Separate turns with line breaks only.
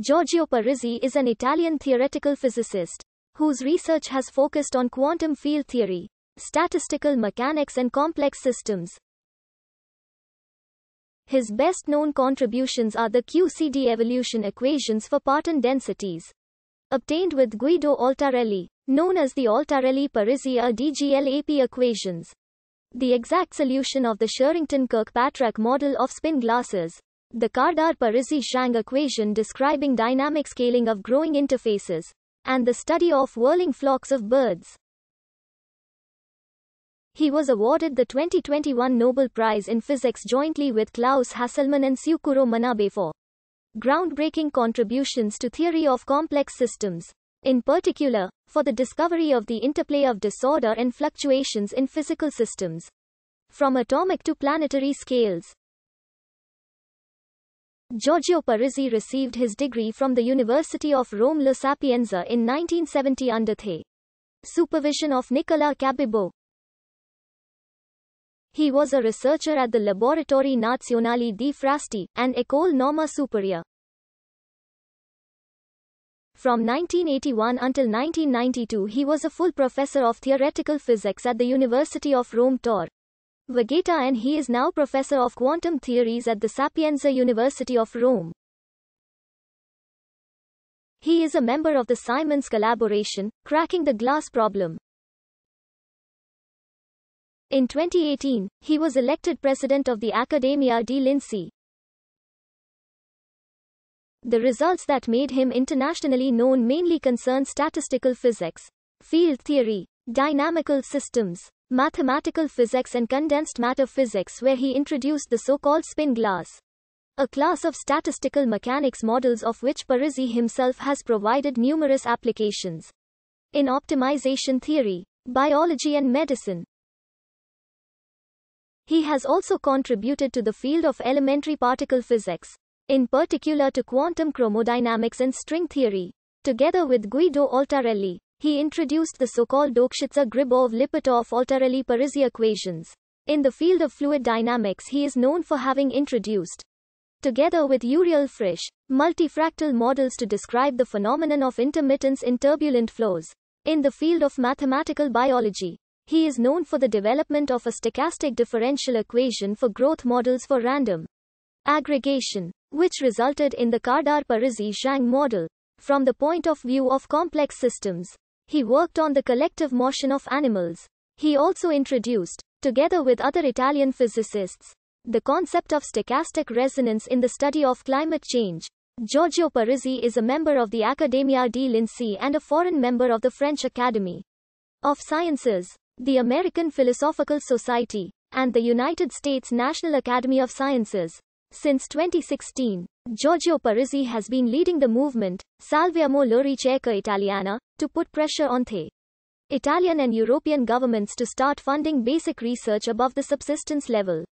Giorgio Parisi is an Italian theoretical physicist whose research has focused on quantum field theory, statistical mechanics and complex systems. His best known contributions are the QCD evolution equations for parton densities, obtained with Guido Altarelli, known as the Altarelli-Parisi or DGLAP equations. The exact solution of the Sherrington-Kirkpatrick model of spin glasses, the Kardar-Parisi Schrank equation describing dynamic scaling of growing interfaces, and the study of whirling flocks of birds. He was awarded the 2021 Nobel Prize in Physics jointly with Klaus Hasselmann and Tsukuro Manabe for groundbreaking contributions to theory of complex systems, in particular, for the discovery of the interplay of disorder and fluctuations in physical systems, from atomic to planetary scales. Giorgio Parisi received his degree from the University of Rome La Sapienza in 1970 under the supervision of Nicola Cabibbo. He was a researcher at the Laboratori Nazionale di Frasti, and École Norma Superior. From 1981 until 1992 he was a full professor of theoretical physics at the University of Rome Tor. Vegeta and he is now professor of quantum theories at the Sapienza University of Rome. He is a member of the Simons collaboration, Cracking the Glass Problem. In 2018, he was elected president of the Academia di Lincei. The results that made him internationally known mainly concern statistical physics, field theory, dynamical systems, mathematical physics and condensed matter physics where he introduced the so-called spin glass. A class of statistical mechanics models of which Parisi himself has provided numerous applications. In optimization theory, biology and medicine. He has also contributed to the field of elementary particle physics, in particular to quantum chromodynamics and string theory, together with Guido Altarelli. He introduced the so-called Dokshitsa-Gribov-Lipatov Altarelli-Parisi equations. In the field of fluid dynamics he is known for having introduced, together with Uriel Frisch, multifractal models to describe the phenomenon of intermittence in turbulent flows. In the field of mathematical biology, he is known for the development of a stochastic differential equation for growth models for random aggregation, which resulted in the Kardar-Parisi-Shang model. From the point of view of complex systems, he worked on the collective motion of animals. He also introduced, together with other Italian physicists, the concept of stochastic resonance in the study of climate change. Giorgio Parisi is a member of the Accademia di Lincei and a foreign member of the French Academy of Sciences, the American Philosophical Society, and the United States National Academy of Sciences. Since 2016, Giorgio Parisi has been leading the movement, Salviamo la italiana, to put pressure on the Italian and European governments to start funding basic research above the subsistence level.